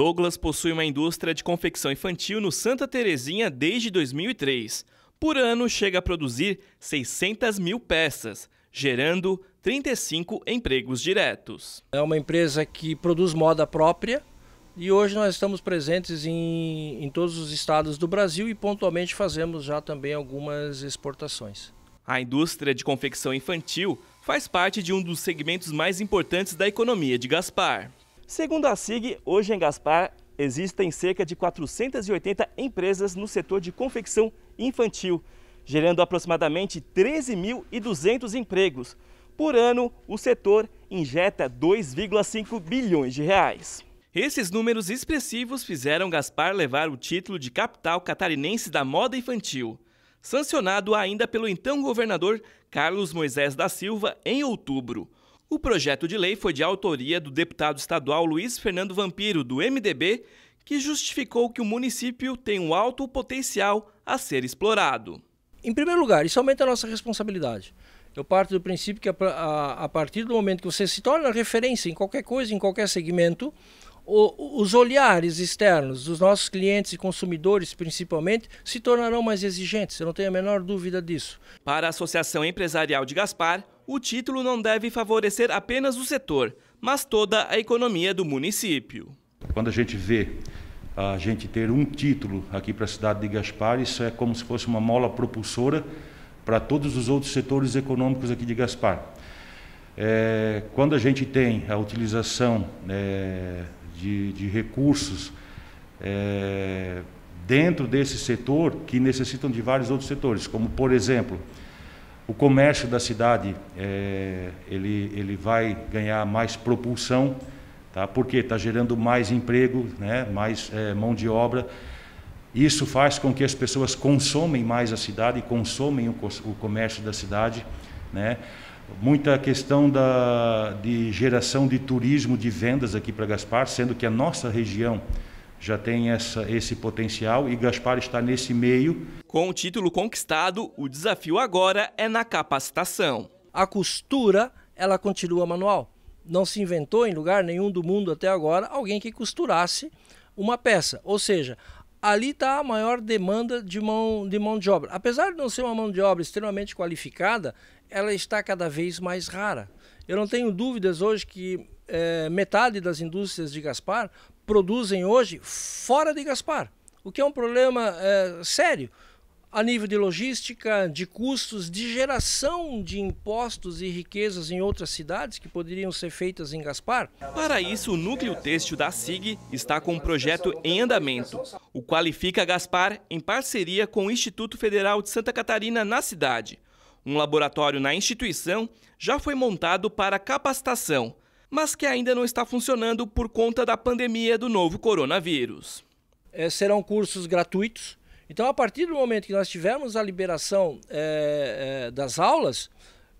Douglas possui uma indústria de confecção infantil no Santa Terezinha desde 2003. Por ano, chega a produzir 600 mil peças, gerando 35 empregos diretos. É uma empresa que produz moda própria e hoje nós estamos presentes em, em todos os estados do Brasil e pontualmente fazemos já também algumas exportações. A indústria de confecção infantil faz parte de um dos segmentos mais importantes da economia de Gaspar. Segundo a SIG, hoje em Gaspar existem cerca de 480 empresas no setor de confecção infantil, gerando aproximadamente 13.200 empregos. Por ano, o setor injeta 2,5 bilhões de reais. Esses números expressivos fizeram Gaspar levar o título de capital catarinense da moda infantil, sancionado ainda pelo então governador Carlos Moisés da Silva em outubro. O projeto de lei foi de autoria do deputado estadual Luiz Fernando Vampiro, do MDB, que justificou que o município tem um alto potencial a ser explorado. Em primeiro lugar, isso aumenta a nossa responsabilidade. Eu parto do princípio que a, a, a partir do momento que você se torna referência em qualquer coisa, em qualquer segmento, o, os olhares externos dos nossos clientes e consumidores, principalmente, se tornarão mais exigentes. Eu não tenho a menor dúvida disso. Para a Associação Empresarial de Gaspar, o título não deve favorecer apenas o setor, mas toda a economia do município. Quando a gente vê a gente ter um título aqui para a cidade de Gaspar, isso é como se fosse uma mola propulsora para todos os outros setores econômicos aqui de Gaspar. É, quando a gente tem a utilização é, de, de, recursos é, dentro desse setor que necessitam de vários outros setores, como por exemplo o comércio da cidade é, ele, ele vai ganhar mais propulsão, tá? porque está gerando mais emprego, né? mais é, mão de obra. Isso faz com que as pessoas consomem mais a cidade, consomem o, o comércio da cidade. Né? Muita questão da, de geração de turismo, de vendas aqui para Gaspar, sendo que a nossa região já tem essa, esse potencial e Gaspar está nesse meio. Com o título conquistado, o desafio agora é na capacitação. A costura, ela continua manual. Não se inventou em lugar nenhum do mundo até agora alguém que costurasse uma peça. Ou seja, ali está a maior demanda de mão, de mão de obra. Apesar de não ser uma mão de obra extremamente qualificada, ela está cada vez mais rara. Eu não tenho dúvidas hoje que é, metade das indústrias de Gaspar produzem hoje fora de Gaspar, o que é um problema é, sério a nível de logística, de custos, de geração de impostos e riquezas em outras cidades que poderiam ser feitas em Gaspar? Para isso, o núcleo têxtil da SIG está com um projeto em andamento. O Qualifica Gaspar em parceria com o Instituto Federal de Santa Catarina na cidade. Um laboratório na instituição já foi montado para capacitação mas que ainda não está funcionando por conta da pandemia do novo coronavírus. É, serão cursos gratuitos. Então, a partir do momento que nós tivermos a liberação é, é, das aulas,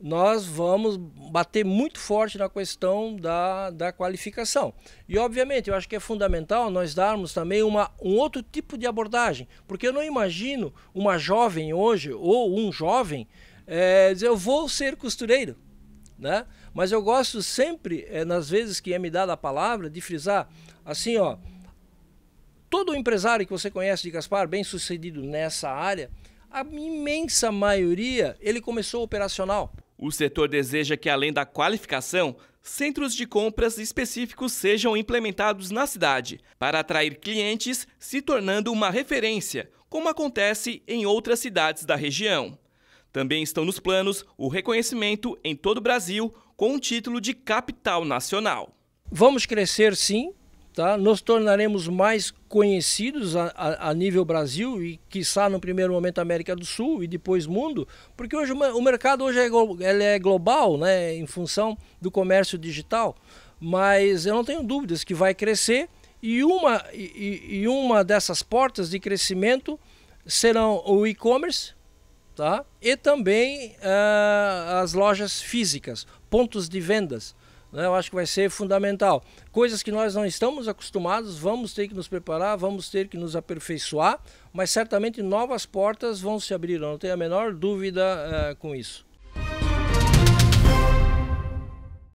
nós vamos bater muito forte na questão da, da qualificação. E, obviamente, eu acho que é fundamental nós darmos também uma, um outro tipo de abordagem, porque eu não imagino uma jovem hoje, ou um jovem, é, dizer eu vou ser costureiro né? Mas eu gosto sempre, é, nas vezes que é me dada a palavra, de frisar assim, ó, todo empresário que você conhece de Gaspar, bem sucedido nessa área, a imensa maioria, ele começou operacional. O setor deseja que, além da qualificação, centros de compras específicos sejam implementados na cidade, para atrair clientes, se tornando uma referência, como acontece em outras cidades da região. Também estão nos planos o reconhecimento em todo o Brasil com o título de capital nacional. Vamos crescer sim, tá? nos tornaremos mais conhecidos a, a, a, nível Brasil e, quiçá, no primeiro momento América do Sul e depois mundo, porque hoje o mercado hoje é, ele é global né? em função do comércio digital, mas eu não tenho dúvidas que vai crescer e uma, e, e uma dessas portas de crescimento serão o e-commerce, tá? e também uh, as lojas físicas, pontos de vendas. Né? Eu acho que vai ser fundamental. Coisas que nós não estamos acostumados, vamos ter que nos preparar, vamos ter que nos aperfeiçoar, mas certamente novas portas vão se abrir, não tenho a menor dúvida uh, com isso.